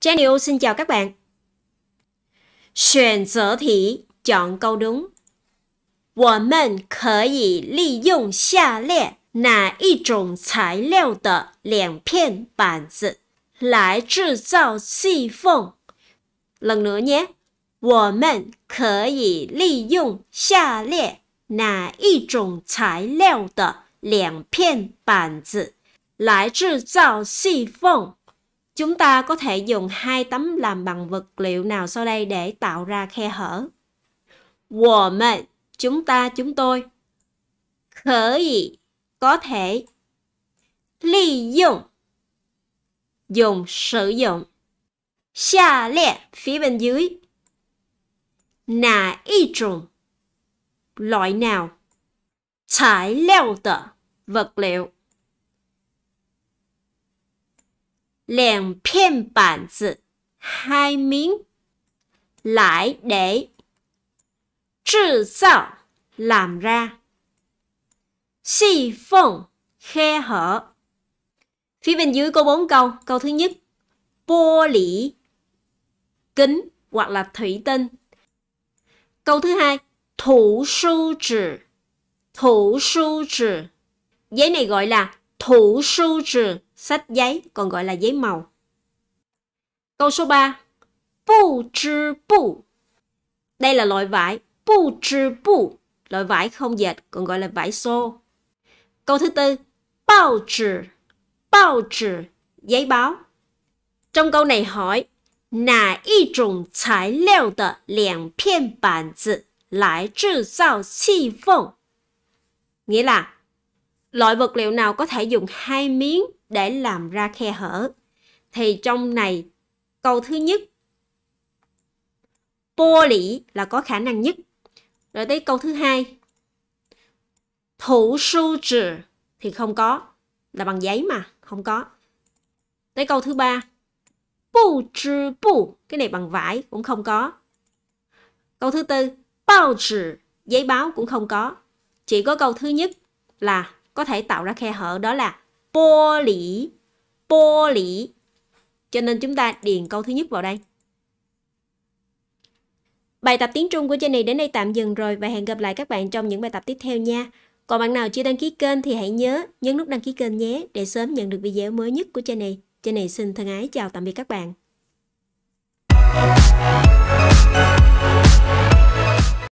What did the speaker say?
Jenny O，各位选择题，选高，选。我们可以利用下列哪一种材料的两片板子来制造细缝？哪哪呢？我们可以利用下列哪一种材料的两片板子来制造细缝？Chúng ta có thể dùng hai tấm làm bằng vật liệu nào sau đây để tạo ra khe hở? 我们, chúng ta, chúng tôi. 可以, có thể. dụng dùng, sử dụng. 下列, phía bên dưới. Nà y trùng, loại nào? Trải leo tờ, vật liệu. 两片板子，hai miếng. Lại làm ra. Xì phông, khe hở. Phía bên dưới có bốn câu. Câu thứ nhất, bô lĩ, kính hoặc là thủy tinh. Câu thứ hai, thủ su trừ. Thủ su trừ. Giấy này gọi là thủ su trừ sách giấy còn gọi là giấy màu. Câu số 3. Bù chư bù. Đây là loại vải bù chư bù, loại vải không dệt còn gọi là vải xô. Câu thứ tư. Bao chữ. Bao chữ, giấy báo. Trong câu này hỏi nà y chủng tài liệu de liang pian bản zi lại chế tạo chi phong. Nghĩa là loại vật liệu nào có thể dùng hai miếng để làm ra khe hở. Thì trong này câu thứ nhất bô lý là có khả năng nhất. Rồi tới câu thứ hai thủ su trừ thì không có là bằng giấy mà không có. Tới câu thứ ba bù trừ bù cái này bằng vải cũng không có. Câu thứ tư bao trừ giấy báo cũng không có. Chỉ có câu thứ nhất là có thể tạo ra khe hở đó là bô lý bô lý cho nên chúng ta điền câu thứ nhất vào đây Bài tập tiếng Trung của Jenny đến đây tạm dừng rồi và hẹn gặp lại các bạn trong những bài tập tiếp theo nha. Còn bạn nào chưa đăng ký kênh thì hãy nhớ nhấn nút đăng ký kênh nhé để sớm nhận được video mới nhất của Jenny. Jenny xin thân ái chào tạm biệt các bạn.